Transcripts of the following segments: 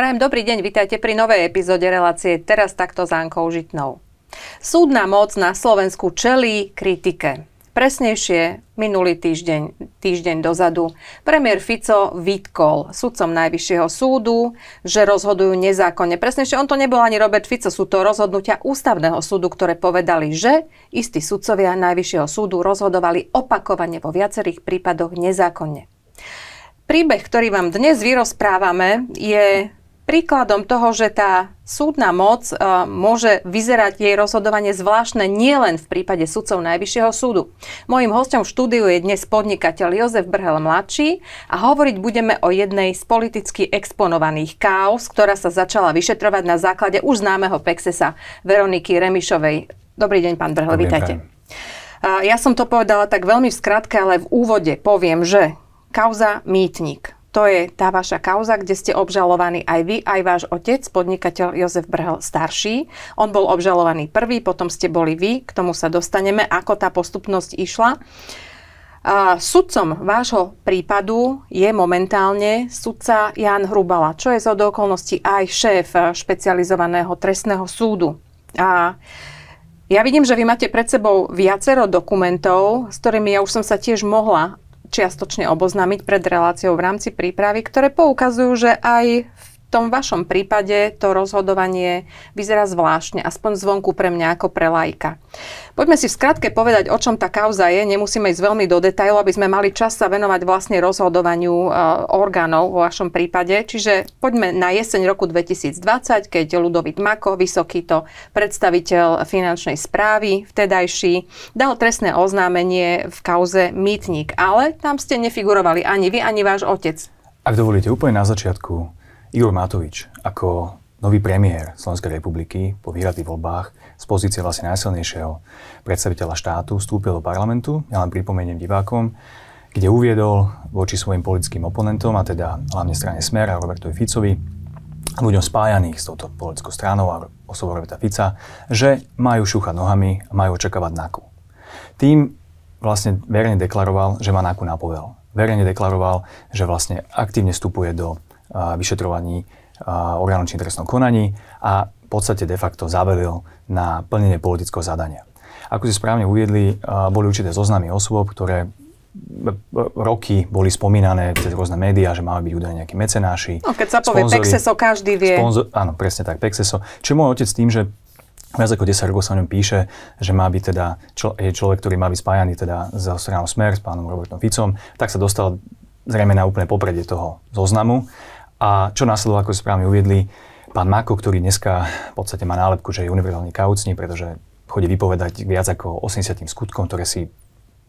Prajem dobrý deň, vitajte pri novej epizóde relácie Teraz takto s Ankou Žitnou. Súdna moc na Slovensku čelí kritike. Presnejšie, minulý týždeň, týždeň dozadu, premiér Fico vytkol sudcom Najvyššieho súdu, že rozhodujú nezákonne. Presnejšie, on to nebol ani Robert Fico, sú to rozhodnutia ústavného súdu, ktoré povedali, že istí sudcovia Najvyššieho súdu rozhodovali opakovane vo viacerých prípadoch nezákonne. Príbeh, ktorý vám dnes vyrozprávame, je príkladom toho, že tá súdna moc e, môže vyzerať jej rozhodovanie zvláštne nielen v prípade sudcov Najvyššieho súdu. Mojím hostom v štúdiu je dnes podnikateľ Jozef Brhel mladší a hovoriť budeme o jednej z politicky exponovaných káos, ktorá sa začala vyšetrovať na základe už známeho Pexesa Veroniky Remišovej. Dobrý deň, pán Brhel, vítajte. ja som to povedala tak veľmi v skratke, ale v úvode poviem, že kauza mýtnik to je tá vaša kauza, kde ste obžalovaní aj vy, aj váš otec, podnikateľ Jozef Brhel starší. On bol obžalovaný prvý, potom ste boli vy, k tomu sa dostaneme, ako tá postupnosť išla. A sudcom vášho prípadu je momentálne sudca Jan Hrubala, čo je z okolností aj šéf špecializovaného trestného súdu. A ja vidím, že vy máte pred sebou viacero dokumentov, s ktorými ja už som sa tiež mohla čiastočne oboznámiť pred reláciou v rámci prípravy, ktoré poukazujú, že aj v tom vašom prípade to rozhodovanie vyzerá zvláštne, aspoň zvonku pre mňa ako pre lajka. Poďme si v skratke povedať, o čom tá kauza je. Nemusíme ísť veľmi do detajlu, aby sme mali čas sa venovať vlastne rozhodovaniu e, orgánov vo vašom prípade. Čiže poďme na jeseň roku 2020, keď Ludovit Mako, vysoký to predstaviteľ finančnej správy vtedajší, dal trestné oznámenie v kauze Mýtnik. Ale tam ste nefigurovali ani vy, ani váš otec. Ak dovolíte, úplne na začiatku Igor Matovič ako nový premiér Slovenskej republiky po vyhratých voľbách z pozície vlastne najsilnejšieho predstaviteľa štátu vstúpil do parlamentu, ja len pripomeniem divákom, kde uviedol voči svojim politickým oponentom, a teda hlavne strane Smer a Robertovi Ficovi, ľuďom spájaných s touto politickou stranou a osobou Roberta Fica, že majú šúchať nohami a majú očakávať NAKU. Tým vlastne verejne deklaroval, že má NAKU na povel. Verejne deklaroval, že vlastne aktívne vstupuje do vyšetrovaní orgánom či trestnom konaní a v podstate de facto zaveril na plnenie politického zadania. Ako si správne uviedli, boli určité zoznamy osôb, ktoré e, roky boli spomínané cez rôzne médiá, že máme byť údajne nejakí mecenáši. No, keď sa povie sponzori, Pexeso, každý vie. Sponzor, áno, presne tak, Pexeso. Čo môj otec tým, že viac ako 10 rokov sa o ňom píše, že má byť teda, člo, je človek, ktorý má byť spájaný teda za stranou Smer s pánom Robertom Ficom, tak sa dostal zrejme na úplne popredie toho zoznamu a čo následovalo, ako správne uviedli, pán Mako, ktorý dneska v podstate má nálepku, že je univerzálny kaucní, pretože chodí vypovedať viac ako 80 skutkom, ktoré si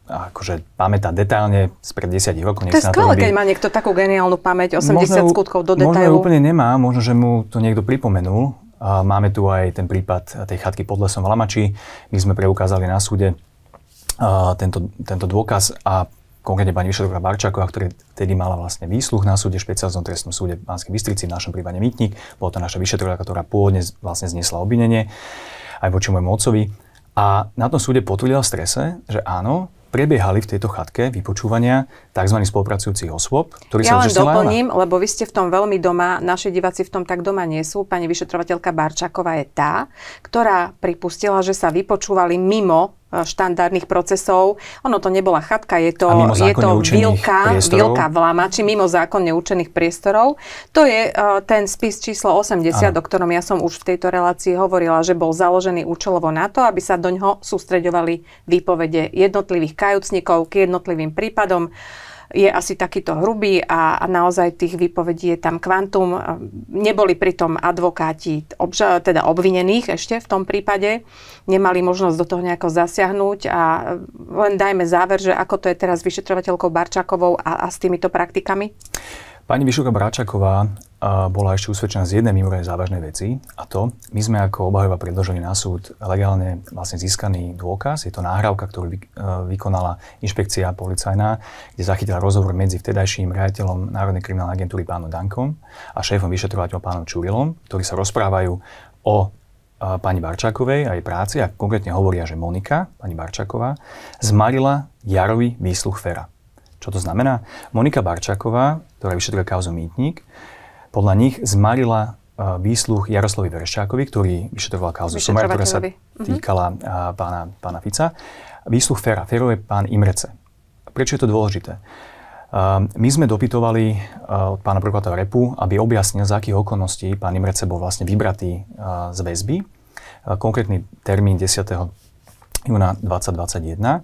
akože pamätá detailne spred 10 rokov. To je skvelé, keď má niekto takú geniálnu pamäť, 80 možno, skutkov do detailu. Možno úplne nemá, možno, že mu to niekto pripomenul. A máme tu aj ten prípad tej chatky pod lesom v Lamači, kde sme preukázali na súde tento, tento dôkaz a konkrétne pani vyšetrovka Barčáková, ktorá tedy mala vlastne výsluch na súde, špeciálnom trestnom súde v Banskej Bystrici, v našom prípade Mytník. Bola to naša vyšetrovka, ktorá pôvodne vlastne zniesla obvinenie aj voči môjmu otcovi. A na tom súde potvrdila v strese, že áno, prebiehali v tejto chatke vypočúvania tzv. spolupracujúcich osôb, ktorí ja sa len doplním, lebo vy ste v tom veľmi doma, naši diváci v tom tak doma nie sú. Pani vyšetrovateľka Barčáková je tá, ktorá pripustila, že sa vypočúvali mimo E, štandardných procesov. Ono to nebola chatka, je to, je to vilka, vilka v či mimo zákonne určených priestorov. To je uh, ten spis číslo 80, o ktorom ja som už v tejto relácii hovorila, že bol založený účelovo na to, aby sa do ňoho sústreďovali výpovede jednotlivých kajúcnikov k jednotlivým prípadom. Uh, je asi takýto hrubý a, a naozaj tých výpovedí je tam kvantum. Neboli pritom advokáti obža- teda obvinených ešte v tom prípade, nemali možnosť do toho nejako zasiahnuť a len dajme záver, že ako to je teraz s vyšetrovateľkou Barčakovou a, a s týmito praktikami? Pani Vyšuka Bračaková bola ešte usvedčená z jednej mimoriadne závažnej veci a to, my sme ako obhajoba predložili na súd legálne vlastne získaný dôkaz, je to náhrávka, ktorú e, vykonala inšpekcia policajná, kde zachytila rozhovor medzi vtedajším riaditeľom Národnej kriminálnej agentúry pánom Dankom a šéfom vyšetrovateľom pánom Čurilom, ktorí sa rozprávajú o e, pani barčakovej a jej práci a konkrétne hovoria, že Monika, pani Barčaková, zmarila jarový výsluch Fera. Čo to znamená? Monika Barčáková, ktorá vyšetruje kauzu Mýtnik, podľa nich zmarila e, výsluch Jaroslavi Vereščákovi, ktorý vyšetroval kauzu Sumar, ktorá sa mhm. týkala uh-huh. pána, pána Fica. Výsluch Fera. Ferov je pán Imrece. Prečo je to dôležité? E, my sme dopytovali od pána prokurátora Repu, aby objasnil, za akých okolností pán Imrece bol vlastne vybratý z väzby. Konkrétny termín 10. júna 2021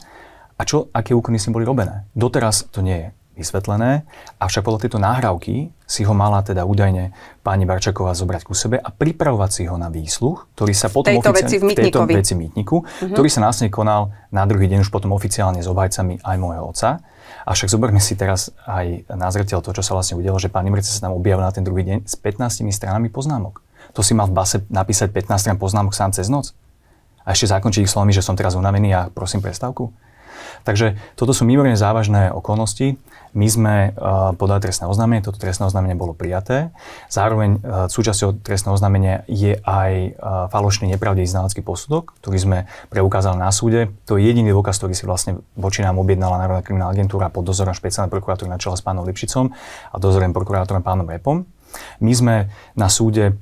a čo, aké úkony s ním boli robené. Doteraz to nie je vysvetlené, avšak podľa tejto náhrávky si ho mala teda údajne pani Barčaková zobrať ku sebe a pripravovať si ho na výsluch, ktorý sa potom tejto oficiálne, veci v, v tejto veci mýtniku, uh-huh. Mhm. ktorý sa následne konal na druhý deň už potom oficiálne s obhajcami aj môjho otca. Avšak zoberme si teraz aj na zrteľ to, čo sa vlastne udialo, že pán Imrice sa tam objavil na ten druhý deň s 15 stranami poznámok. To si mal v base napísať 15 stran poznámok sám cez noc. A ešte zakončiť ich slovami, že som teraz unavený a prosím prestávku. Takže toto sú mimoriadne závažné okolnosti. My sme eh, podali trestné oznámenie, toto trestné oznámenie bolo prijaté. Zároveň eh, súčasťou trestného oznámenia je aj eh, falošný nepravdivý znalecký posudok, ktorý sme preukázali na súde. To je jediný dôkaz, ktorý si vlastne voči nám objednala Národná kriminálna agentúra pod dozorom špeciálnej prokuratúry na čele s pánom Lipšicom a dozorom prokurátorom pánom Repom. My sme na súde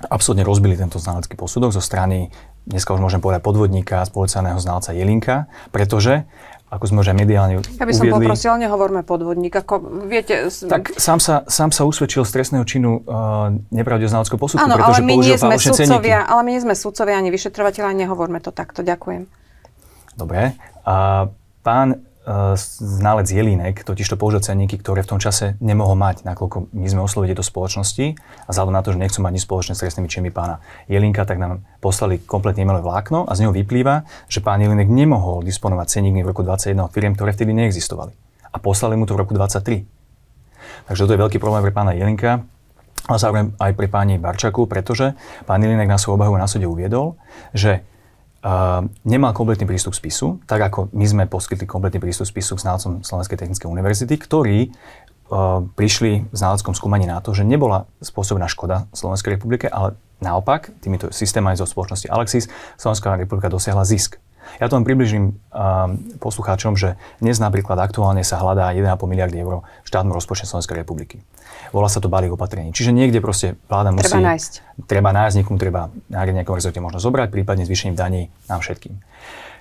absolútne rozbili tento znalecký posudok zo strany dneska už môžem povedať podvodníka a spoločného znalca Jelinka, pretože ako sme už aj mediálne Ja by som uviedli, poprosil, nehovorme podvodník. Ako, viete, tak sám sa, sám sa usvedčil z trestného činu uh, e, nepravdoznaleckého posudku, ano, pretože ale my nie sme sudcovia, Ale my nie sme sudcovia ani vyšetrovateľa, nehovorme to takto. Ďakujem. Dobre. A pán Eh, znalec Jelinek totiž to použil cenníky, ktoré v tom čase nemohol mať, nakoľko my sme oslovili tieto spoločnosti a vzhľadom na to, že nechcú mať nič spoločné s trestnými činmi pána Jelinka, tak nám poslali kompletne imelové vlákno a z neho vyplýva, že pán Jelinek nemohol disponovať cenníkmi v roku 21 od firiem, ktoré vtedy neexistovali. A poslali mu to v roku 23. Takže to je veľký problém pre pána Jelinka, a zároveň aj pre páni Barčaku, pretože pán Jelinek na svoju obahu na súde uviedol, že nemal kompletný prístup spisu, tak ako my sme poskytli kompletný prístup spisu k znalcom Slovenskej technickej univerzity, ktorí e, prišli v znaleckom skúmaní na to, že nebola spôsobená škoda Slovenskej republike, ale naopak, týmito systémami zo spoločnosti Alexis, Slovenská republika dosiahla zisk ja to len približím uh, poslucháčom, že dnes napríklad aktuálne sa hľadá 1,5 miliardy eur v štátnom rozpočte Slovenskej republiky. Volá sa to balík opatrení. Čiže niekde proste vláda musí... Treba nájsť. Treba nájsť, niekomu treba na nejakom rezorte možno zobrať, prípadne zvýšením daní nám všetkým.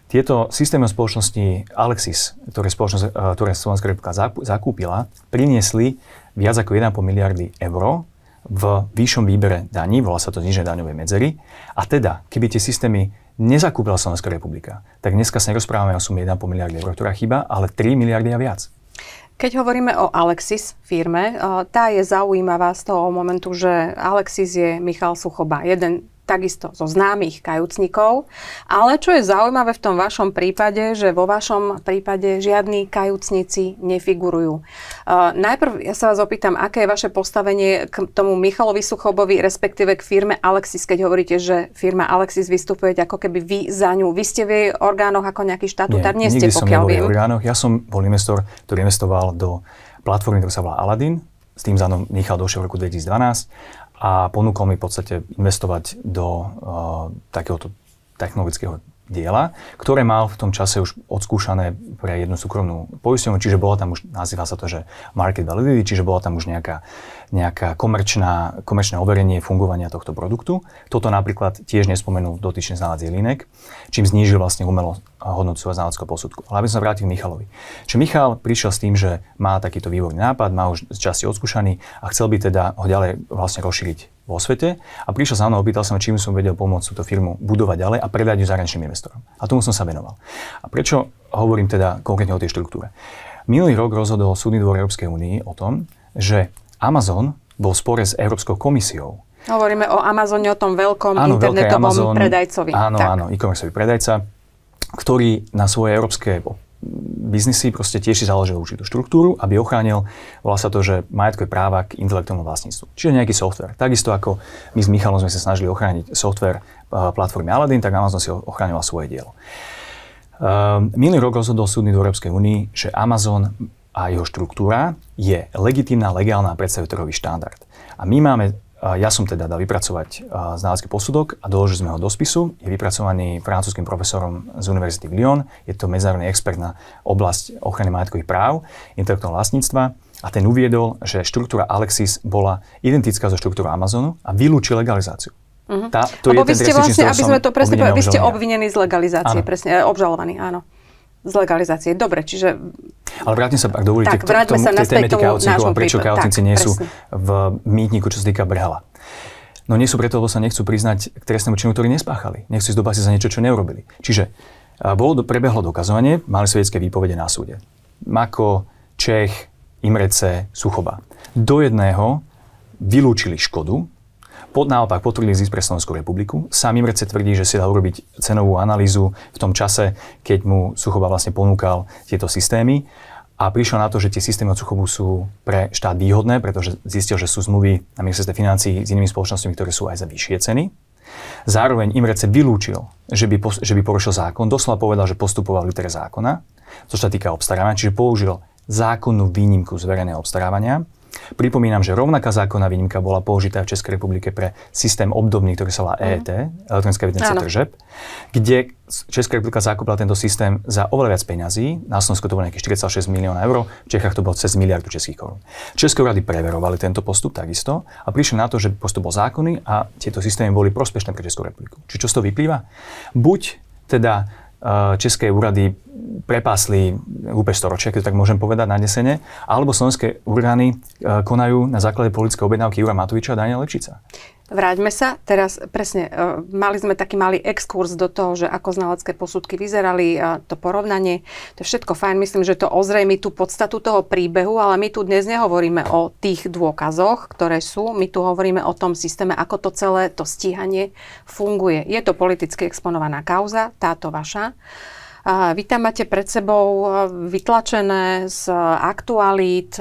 Tieto systémy spoločnosti Alexis, ktoré, spoločnosť, e, ktoré Slovenská republika zakúpila, priniesli viac ako 1,5 miliardy eur v vyššom výbere daní, volá sa to znižené daňové medzery. A teda, keby tie systémy nezakúpila Slovenská republika, tak dneska sa nerozprávame o sume 1,5 miliardy eur, ktorá chýba, ale 3 miliardy a viac. Keď hovoríme o Alexis firme, eh, tá je zaujímavá z toho momentu, že Alexis je Michal Suchoba, jeden takisto zo známych kajúcnikov. Ale čo je zaujímavé v tom vašom prípade, že vo vašom prípade žiadni kajúcnici nefigurujú. E, najprv ja sa vás opýtam, aké je vaše postavenie k tomu Michalovi Suchobovi, respektíve k firme Alexis, keď hovoríte, že firma Alexis vystupuje ako keby vy za ňu. Vy ste v jej orgánoch ako nejaký štatutár, nie, nie ste, pokiaľ viem. Orgánoch. Ja som bol investor, ktorý investoval do platformy, ktorá sa volá Aladin, s tým zánom Michal došiel v roku 2012 a ponúkol mi v podstate investovať do uh, takéhoto technologického diela, ktoré mal v tom čase už odskúšané pre jednu súkromnú poisťovňu, čiže bola tam už, nazýva sa to, že market validity, čiže bola tam už nejaká, nejaká komerčná, komerčné overenie fungovania tohto produktu. Toto napríklad tiež nespomenul dotyčný znalec Jelinek, čím znížil vlastne umelo hodnotu svojho znaleckého posudku. Ale aby som vrátil Michalovi. Čiže Michal prišiel s tým, že má takýto výborný nápad, má už časti odskúšaný a chcel by teda ho ďalej vlastne rozšíriť vo svete a prišiel za mnou a som, sa ma, čím som vedel pomôcť túto firmu budovať ďalej a predať ju zahraničným investorom. A tomu som sa venoval. A prečo hovorím teda konkrétne o tej štruktúre? Minulý rok rozhodol Súdny dvor Európskej únie o tom, že Amazon bol v spore s Európskou komisiou. Hovoríme o Amazone, o tom veľkom áno, internetovom Amazon, predajcovi. Áno, tak. áno, e-commerceový predajca, ktorý na svoje európske biznisy proste tiež si založil určitú štruktúru, aby ochránil, volá sa to, že majetkové práva k intelektuálnemu vlastníctvu. Čiže nejaký software. Takisto ako my s Michalom sme sa snažili ochrániť software eh, platformy Aladdin, tak Amazon si ochránila svoje dielo. Ehm, minulý rok rozhodol súdny do Európskej únii, že Amazon a jeho štruktúra je legitímna, legálna a predstaviteľový štandard. A my máme ja som teda dal vypracovať znalecký posudok a doložili sme ho do spisu. Je vypracovaný francúzským profesorom z Univerzity v Lyon. Je to medzinárodný expert na oblasť ochrany majetkových práv, intelektuálneho vlastníctva. A ten uviedol, že štruktúra Alexis bola identická so štruktúrou Amazonu a vylúči legalizáciu. Uh-huh. Tá, to Lebo je vy ste vlastne, aby sme to presne povedali, vy ste obvinení z legalizácie, áno. presne, e, obžalovaní, áno z legalizácie. Dobre, čiže... Ale vrátim sa, ak dovolíte, tak, k tomu, sa k tej téme kaocingu a prečo kaocinci nie sú v mýtniku, čo sa týka Brhala. No nie sú preto, lebo sa nechcú priznať k trestnému činu, ktorý nespáchali. Nechcú ísť do za niečo, čo neurobili. Čiže eh, bolo, prebehlo dokazovanie, mali svedecké výpovede na súde. Mako, Čech, Imrece, Suchova. Do jedného vylúčili škodu, pod, naopak potvrdili zisk pre Slovenskú republiku. Sám Imrece tvrdí, že si dal urobiť cenovú analýzu v tom čase, keď mu Suchoba vlastne ponúkal tieto systémy a prišiel na to, že tie systémy od Suchobu sú pre štát výhodné, pretože zistil, že sú zmluvy na ministerstve financií s inými spoločnosťami, ktoré sú aj za vyššie ceny. Zároveň Imrece vylúčil, že by, že by porušil zákon, doslova povedal, že postupoval v litere zákona, čo sa týka obstarávania, čiže použil zákonnú výnimku z verejného obstarávania Pripomínam, že rovnaká zákonná výnimka bola použitá v Českej republike pre systém obdobný, ktorý sa volá mhm. EET, mm. elektronická evidencia tržeb, kde Česká republika zakúpila tento systém za oveľa viac peňazí, na Slovensku to bolo nejakých 46 miliónov eur, v Čechách to bolo cez miliardu českých korún. České úrady preverovali tento postup takisto a prišli na to, že postup bol zákonný a tieto systémy boli prospešné pre Českú republiku. Čiže čo z toho vyplýva? Buď teda E, české úrady prepásli úplne storočia, keď to tak môžem povedať, nesene, alebo slovenské úrany e, konajú na základe politické objednávky Jura Matoviča a Daniela Lepšica. Vráťme sa. Teraz presne, e, mali sme taký malý exkurs do toho, že ako znalecké posudky vyzerali, e, to porovnanie. To je všetko fajn. Myslím, že to ozrejmi tú podstatu toho príbehu, ale my tu dnes nehovoríme o tých dôkazoch, ktoré sú. My tu hovoríme o tom systéme, ako to celé to stíhanie funguje. Je to politicky exponovaná kauza, táto vaša. Vy tam máte pred sebou e, vytlačené z aktualít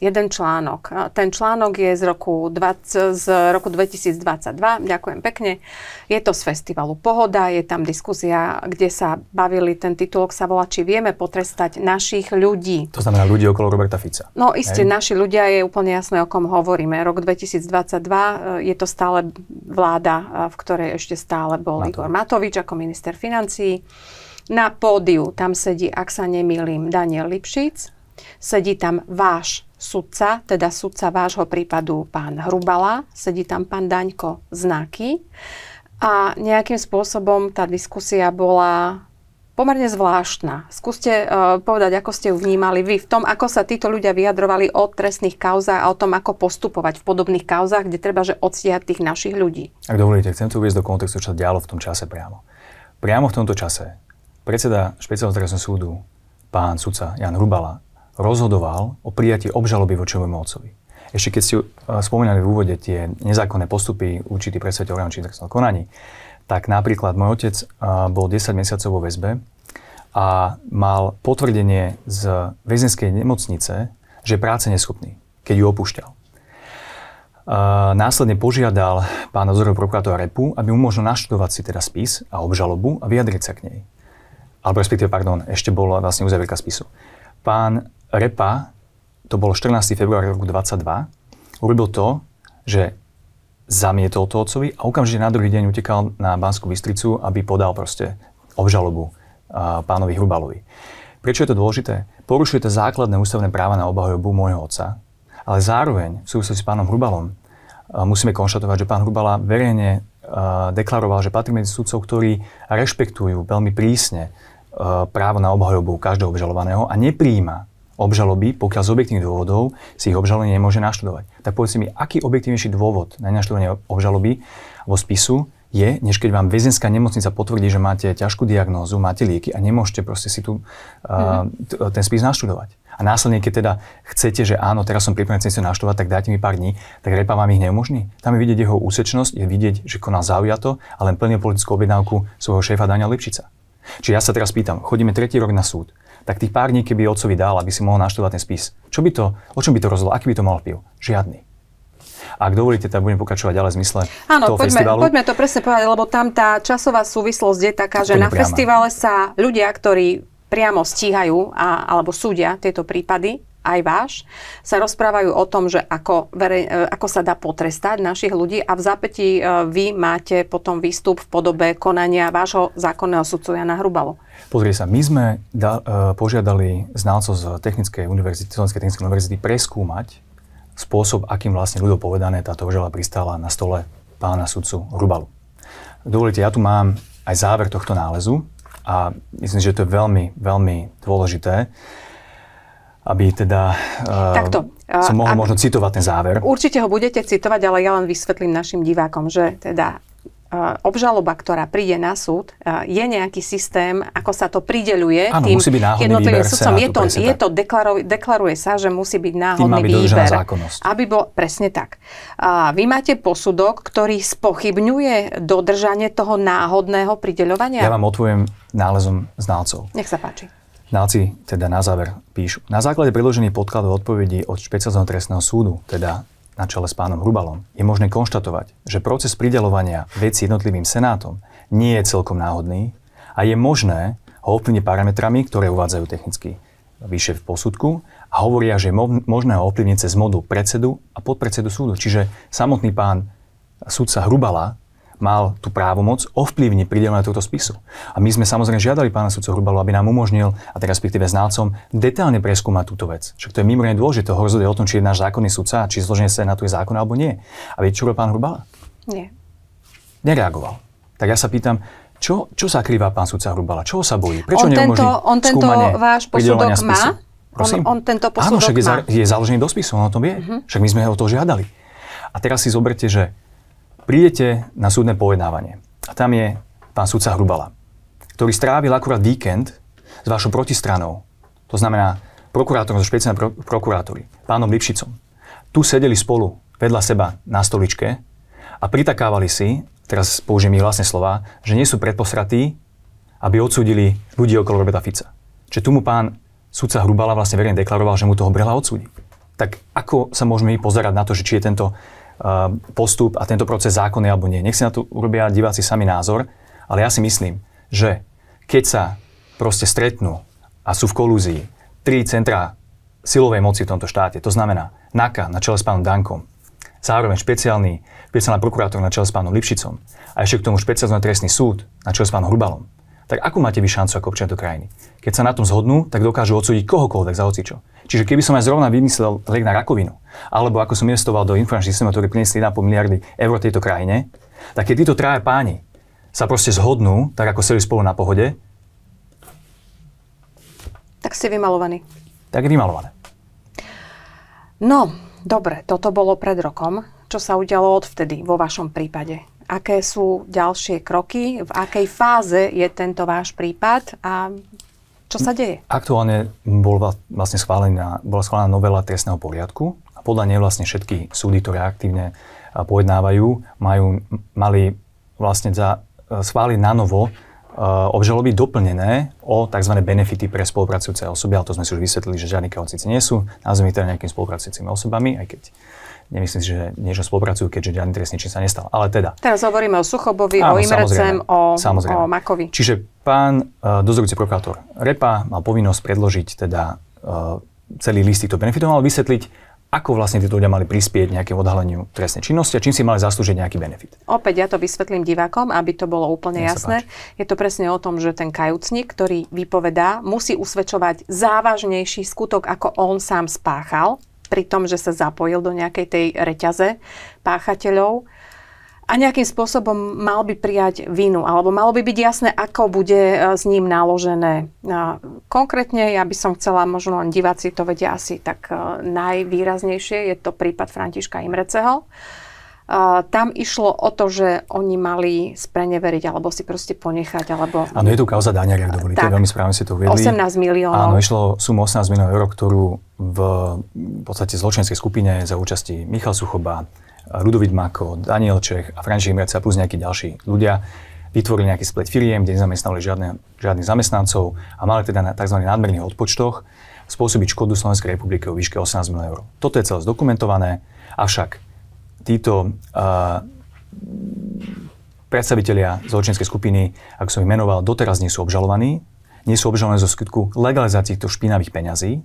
jeden článok. Ten článok je z roku, 20, z roku 2022, ďakujem pekne. Je to z festivalu Pohoda, je tam diskusia, kde sa bavili, ten titulok sa volá, či vieme potrestať našich ľudí. To znamená ľudí okolo Roberta Fica. No iste, Hej. naši ľudia je úplne jasné, o kom hovoríme. Rok 2022 e, je to stále vláda, e, v ktorej ešte stále bol Matovič. Igor Matovič ako minister financií. Na pódiu tam sedí, ak sa nemýlim, Daniel Lipšic, Sedí tam váš sudca, teda sudca vášho prípadu pán Hrubala, sedí tam pán Daňko Znaky a nejakým spôsobom tá diskusia bola pomerne zvláštna. Skúste uh, povedať, ako ste ju vnímali vy v tom, ako sa títo ľudia vyjadrovali o trestných kauzách a o tom, ako postupovať v podobných kauzách, kde treba, že odstiať tých našich ľudí. Ak dovolíte, chcem to uviezť do kontextu, čo sa dialo v tom čase priamo. Priamo v tomto čase predseda špeciálneho trestného súdu, pán sudca Jan Hrubala, rozhodoval o prijatí obžaloby voči môjmu otcovi. Ešte keď ste eh, spomínali v úvode tie nezákonné postupy určitý predstaviteľ orgánov či konaní, tak napríklad môj otec eh, bol 10 mesiacov vo väzbe a mal potvrdenie z väzenskej nemocnice, že je práce neschopný, keď ju opúšťal. Uh, následne požiadal pána dozorového prokurátora Repu, aby možno naštudovať si teda spis a obžalobu a vyjadriť sa k nej. Alebo respektíve, pardon, ešte bola vlastne uzavierka spisu. Pán Repa, to bolo 14. február roku 22, urobil to, že zamietol to otcovi a okamžite na druhý deň utekal na Banskú Bystricu, aby podal proste obžalobu uh, pánovi Hrubalovi. Prečo je to dôležité? Porušuje to základné ústavné práva na obhajobu môjho otca, ale zároveň v súvislosti s pánom Hrubalom uh, musíme konštatovať, že pán Hrubala verejne uh, deklaroval, že patrí medzi sudcov, ktorí rešpektujú veľmi prísne právo na obhajobu každého obžalovaného a nepríjima obžaloby, pokiaľ z objektívnych dôvodov si ich obžalovanie nemôže naštudovať. Tak povedz mi, aký objektívnejší dôvod na naštudovanie obžaloby vo spisu je, než keď vám väzenská nemocnica potvrdí, že máte ťažkú diagnózu, máte lieky a nemôžete proste si tu, uh, ten spis naštudovať. A následne, keď teda chcete, že áno, teraz som pripravený si naštudovať, tak dajte mi pár dní, tak repa vám ich neumožní. Tam je vidieť jeho úsečnosť, je vidieť, že koná zaujato a len plne politickú objednávku svojho šéfa Daniela Lipčica. Čiže ja sa teraz pýtam, chodíme tretí rok na súd tak tých pár dní, keby otcovi dal, aby si mohol naštudovať ten spis, čo by to, o čom by to rozhodlo, aký by to mal vplyv? Žiadny. Ak dovolíte, tak budem pokračovať ďalej v zmysle Áno, toho poďme, festivalu. poďme to presne povedať, lebo tam tá časová súvislosť je taká, to že na priama. festivale sa ľudia, ktorí priamo stíhajú a, alebo súdia tieto prípady, aj váš, sa rozprávajú o tom, že ako, verej, e, ako sa dá potrestať našich ľudí a v zápätí e, vy máte potom výstup v podobe konania vášho zákonného sudcu Jana Hrubalo. Pozrie sa, my sme da, e, požiadali znalcov z Technickej univerzity, Slovenskej technickej univerzity preskúmať spôsob, akým vlastne ľudo povedané táto žela pristála na stole pána sudcu Hrubalu. Dovolite, ja tu mám aj záver tohto nálezu a myslím, že to je veľmi, veľmi dôležité aby teda uh, Takto, uh, som mohol možno citovať ten záver. Určite ho budete citovať, ale ja len vysvetlím našim divákom, že teda eh, obžaloba, ktorá príde na súd, je nejaký systém, ako sa to prideľuje ano, tým musí byť jednotlivým sudcom. Je to, je to deklaruje, deklaruje sa, že musí byť náhodný tým, výber. Aby bol presne tak. A vy máte posudok, ktorý spochybňuje dodržanie toho náhodného prideľovania? Ja vám otvorím nálezom znalcov. Nech sa páči. Náci teda na záver píšu. Na základe predložených podkladov odpovedí od špeciálneho trestného súdu, teda na čele s pánom Hrubalom, je možné konštatovať, že proces pridelovania veci jednotlivým senátom nie je celkom náhodný a je možné ho ovplyvniť parametrami, ktoré uvádzajú technicky vyššie v posudku a hovoria, že je možné ho ovplyvniť cez modu predsedu a podpredsedu súdu. Čiže samotný pán sudca Hrubala mal tú právomoc ovplyvniť pridelenie tohto spisu. A my sme samozrejme žiadali pána sudcu Hrubalu, aby nám umožnil, a teraz respektíve znalcom, detálne preskúmať túto vec. Však to je mimoriadne dôležité, to rozhoduje o tom, či je náš zákonný sudca, či zloženie sa na to je zákon alebo nie. A viete, čo robil pán Hrubala? Nie. Nereagoval. Tak ja sa pýtam, čo, čo sa krýva pán sudca Hrubala? Čo sa bojí? Prečo on tento, on tento váš posudok má? Prosím? On, on tento posudok Áno, však je, je založený do spisu, on o tom vie. Mm-hmm. Však my sme ho to žiadali. A teraz si zoberte, že prídete na súdne pojednávanie a tam je pán sudca Hrubala, ktorý strávil akurát víkend s vašou protistranou, to znamená prokurátorom zo špeciálnej pro- prokurátory, pánom Lipšicom. Tu sedeli spolu vedľa seba na stoličke a pritakávali si, teraz použijem ich vlastné slova, že nie sú predposratí, aby odsúdili ľudí okolo Roberta Fica. Čiže tu mu pán sudca Hrubala vlastne verejne deklaroval, že mu toho Brela odsúdi. Tak ako sa môžeme my pozerať na to, že či je tento postup a tento proces zákonný alebo nie. Nech si na to urobia diváci sami názor, ale ja si myslím, že keď sa proste stretnú a sú v kolúzii tri centra silovej moci v tomto štáte, to znamená NAKA na čele s pánom Dankom, zároveň špeciálny, špeciálna prokurátor na čele s pánom Lipšicom a ešte k tomu špeciálny trestný súd na čele s pánom Hrubalom, tak akú máte vy šancu ako občania do krajiny? Keď sa na tom zhodnú, tak dokážu odsúdiť kohokoľvek za hocičo. Čiže keby som aj zrovna vymyslel liek na rakovinu, alebo ako som investoval do informačných systémov, ktoré priniesli 1,5 miliardy eur tejto krajine, tak keď títo traja páni sa proste zhodnú, tak ako sedeli spolu na pohode, tak ste vymalovaní. Tak je vymalované. No, dobre, toto bolo pred rokom. Čo sa udialo odvtedy vo vašom prípade? aké sú ďalšie kroky, v akej fáze je tento váš prípad a čo sa deje? Aktuálne bol vlastne schválená, bola schválená novela trestného poriadku a podľa nej vlastne všetky súdy, ktoré aktívne pojednávajú, majú, mali vlastne za, e, schváliť na novo e, obžaloby doplnené o tzv. benefity pre spolupracujúce osoby, ale to sme si už vysvetlili, že žiadne kaucici nie sú, nazvime teda nejakými spolupracujúcimi osobami, aj keď nemyslím si, že niečo spolupracujú, keďže žiadny trestný čin sa nestal. Ale teda. Teraz hovoríme o Suchobovi, áno, o Imrecem, samozrejme, o, samozrejme. o Makovi. Čiže pán uh, dozorujúci prokurátor Repa mal povinnosť predložiť teda uh, celý list týchto benefitov, mal vysvetliť, ako vlastne títo ľudia mali prispieť nejakým odhaleniu trestnej činnosti a čím si mali zaslúžiť nejaký benefit. Opäť ja to vysvetlím divákom, aby to bolo úplne Nech jasné. Je to presne o tom, že ten kajúcnik, ktorý vypovedá, musí usvedčovať závažnejší skutok, ako on sám spáchal pri tom, že sa zapojil do nejakej tej reťaze páchateľov a nejakým spôsobom mal by prijať vinu, alebo malo by byť jasné, ako bude e, s ním naložené. Konkrétne ja by som chcela, možno len diváci to vedia asi tak e, najvýraznejšie, je to prípad Františka Imreceho, tam išlo o to, že oni mali spreneveriť alebo si proste ponechať. Alebo... Áno, je tu kauza Daniari, ak dovolíte, veľmi správne si to uvedli. 18 miliónov. Áno, išlo sumu 18 miliónov eur, ktorú v podstate zločenskej skupine za účasti Michal Suchoba, Ludovit Mako, Daniel Čech a František a plus nejakí ďalší ľudia vytvorili nejaký splet firiem, kde nezamestnali žiadnych zamestnancov a mali teda na tzv. nadmerných odpočtoch spôsobiť škodu Slovenskej republiky o výške 18 miliónov eur. Toto je celé zdokumentované, avšak títo uh, predstavitelia zločinskej skupiny, ako som ich menoval, doteraz nie sú obžalovaní. Nie sú obžalovaní zo skutku legalizácií týchto špinavých peňazí,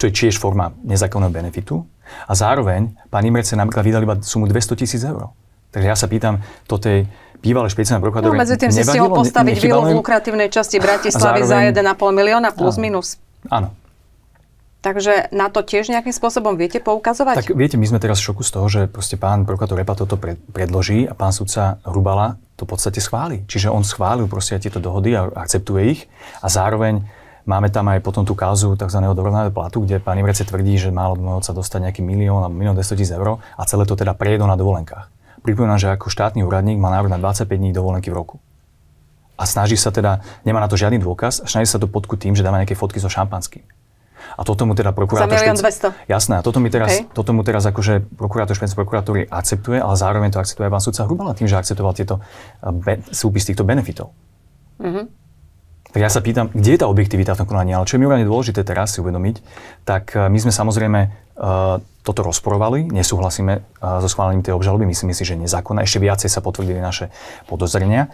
čo je tiež forma nezákonného benefitu. A zároveň pán Imrece napríklad vydal iba sumu 200 tisíc eur. Takže ja sa pýtam, to tej bývalé špeciálne prokuratúry. No, medzi tým si stihol postaviť vilu v lukratívnej časti Bratislavy zároveň, za 1,5 milióna plus áno, minus. Áno. Takže na to tiež nejakým spôsobom viete poukazovať? Tak viete, my sme teraz v šoku z toho, že proste pán prokurátor Repa toto predloží a pán sudca Hrubala to v podstate schváli. Čiže on schválil proste tieto dohody a akceptuje ich a zároveň máme tam aj potom tú kauzu tzv. dorovnaného platu, kde pán Imrece tvrdí, že mal od sa dostať nejaký milión alebo milión 200 tisíc eur a celé to teda prejedol na dovolenkách. Pripomínam, že ako štátny úradník má nárok na 25 dní dovolenky v roku a snaží sa teda, nemá na to žiadny dôkaz, a snaží sa to podku tým, že dáva nejaké fotky so šampanským. A toto mu teda prokurátor... Za milión 200. Jasné, a toto, mi teraz, okay. toto mu teraz akože prokurátor špec prokuratúry akceptuje, ale zároveň to akceptuje aj pán sudca Hrubala tým, že akceptoval tieto eh, be- súpis týchto benefitov. Mm-hmm. Tak ja sa pýtam, kde je tá objektivita v tom konaní? Ale čo je mimoriadne dôležité teraz si uvedomiť, tak eh, my sme samozrejme uh, toto rozporovali, nesúhlasíme uh, so schválením tej obžaloby, myslíme si, že nezákonná. Ešte viacej sa potvrdili naše podozrenia.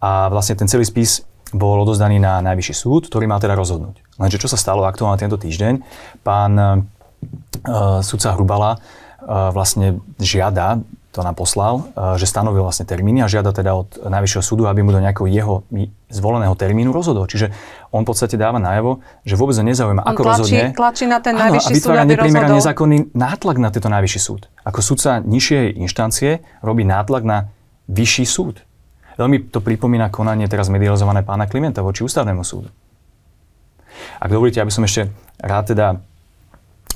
A vlastne ten celý spis bol odozdaný na najvyšší súd, ktorý mal teda rozhodnúť. Lenže čo sa stalo aktuálne tento týždeň? Pán e, sudca Hrubala e, vlastne žiada, to nám poslal, e, že stanovil vlastne termíny a žiada teda od najvyššieho súdu, aby mu do nejakého jeho zvoleného termínu rozhodol. Čiže on v podstate dáva najavo, že vôbec ho nezaujíma, ako tlačí, rozhodne. Tlačí na ten áno, súd, aby rozhodol. nezákonný nátlak na tento najvyšší súd. Ako sudca nižšej inštancie robí nátlak na vyšší súd. Veľmi to pripomína konanie teraz medializované pána Klimenta voči ústavnému súdu. Ak dovolíte, aby som ešte rád teda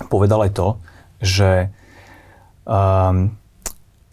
povedal aj to, že um,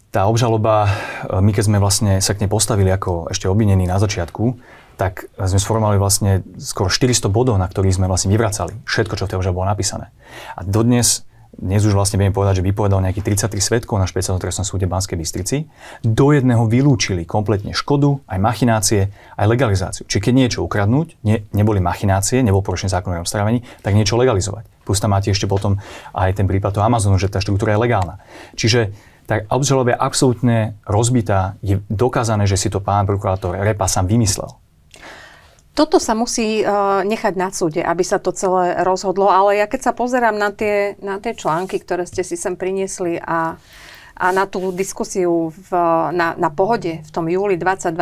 tá obžaloba, e, my keď sme vlastne sa k nej postavili ako ešte obvinení na začiatku, tak sme sformovali vlastne skoro 400 bodov, na ktorých sme vlastne vyvracali všetko, čo v tej obžalobe bolo napísané. A dodnes dnes už vlastne vieme povedať, že vypovedal nejakých 33 svetkov na špeciálnom trestnom súde Banskej Bystrici. Do jedného vylúčili kompletne škodu, aj machinácie, aj legalizáciu. Čiže keď niečo ukradnúť, ne, neboli machinácie, nebol porušený zákon o tak niečo legalizovať. Plus tam máte ešte potom aj ten prípad toho Amazonu, že tá štruktúra je legálna. Čiže tak obžaloba je absolútne rozbitá, je dokázané, že si to pán prokurátor Repa sám vymyslel. Toto sa musí e, nechať na súde, aby sa to celé rozhodlo, ale ja keď sa pozerám na tie, na tie články, ktoré ste si sem priniesli a, a na tú diskusiu v, na, na pohode v tom júli 2022,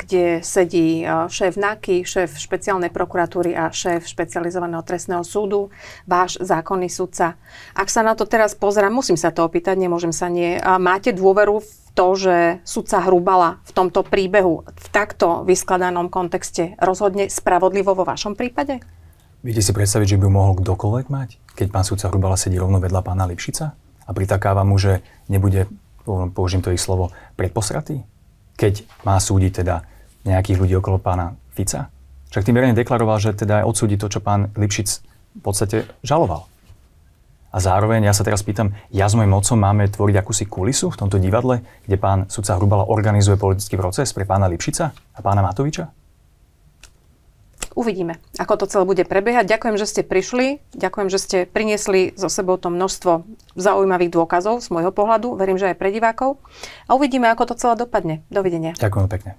kde sedí e, šéf NAKY, šéf špeciálnej prokuratúry a šéf špecializovaného trestného súdu, váš zákonný sudca. Ak sa na to teraz pozerám, musím sa to opýtať, nemôžem sa nie. máte dôveru v to, že sudca Hrubala v tomto príbehu v takto vyskladanom kontexte rozhodne spravodlivo vo vašom prípade? Viete si predstaviť, že by mohol kdokoľvek mať, keď pán sudca Hrubala sedí rovno vedľa pána Lipšica a pritakáva mu, že nebude, použijem to ich slovo, predposratý? Keď má súdiť teda nejakých ľudí okolo pána Fica? Však tým verejne deklaroval, že teda aj odsúdi to, čo pán Lipšic v podstate žaloval. A zároveň ja sa teraz pýtam, ja s mojim otcom máme tvoriť akúsi kulisu v tomto divadle, kde pán sudca Hrubala organizuje politický proces pre pána Lipšica a pána Matoviča? Uvidíme, ako to celé bude prebiehať. Ďakujem, že ste prišli. Ďakujem, že ste priniesli so sebou to množstvo zaujímavých dôkazov z môjho pohľadu. Verím, že aj pre divákov. A uvidíme, ako to celé dopadne. Dovidenia. Ďakujem pekne.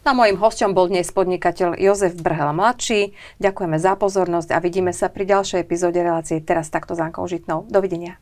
No a mojim hosťom bol dnes podnikateľ Jozef Brhel mladší. Ďakujeme za pozornosť a vidíme sa pri ďalšej epizóde relácie Teraz takto s Ankou Žitnou. Dovidenia.